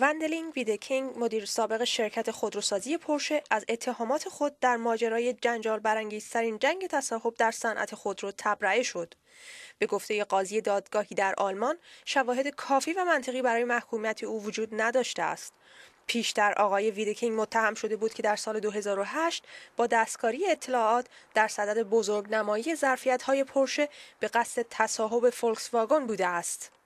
وندلینگ ویدکینگ مدیر سابق شرکت خودروسازی پرشه، از اتهامات خود در ماجرای جنجال برانگیزترین جنگ تصاحب در صنعت خودرو تبرئه شد. به گفته قاضی دادگاهی در آلمان شواهد کافی و منطقی برای محکومیت او وجود نداشته است. پیشتر آقای ویدکینگ متهم شده بود که در سال 2008 با دستکاری اطلاعات در صدد بزرگ نمایی ظرفیت های پرشه به قصد تصاحب فولکس واگن بوده است.